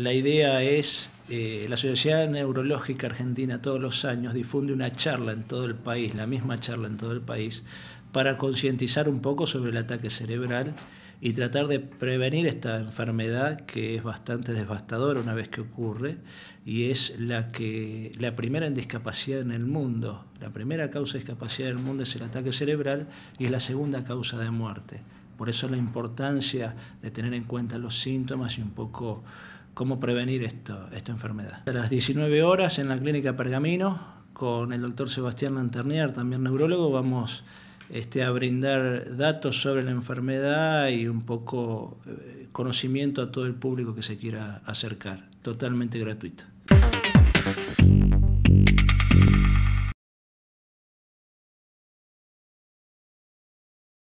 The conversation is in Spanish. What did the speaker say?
La idea es, eh, la Sociedad Neurológica Argentina todos los años difunde una charla en todo el país, la misma charla en todo el país, para concientizar un poco sobre el ataque cerebral y tratar de prevenir esta enfermedad que es bastante devastadora una vez que ocurre y es la que la primera en discapacidad en el mundo, la primera causa de discapacidad en el mundo es el ataque cerebral y es la segunda causa de muerte. Por eso la importancia de tener en cuenta los síntomas y un poco cómo prevenir esto, esta enfermedad. A las 19 horas en la clínica Pergamino, con el doctor Sebastián Lanternier, también neurólogo, vamos este, a brindar datos sobre la enfermedad y un poco eh, conocimiento a todo el público que se quiera acercar, totalmente gratuito.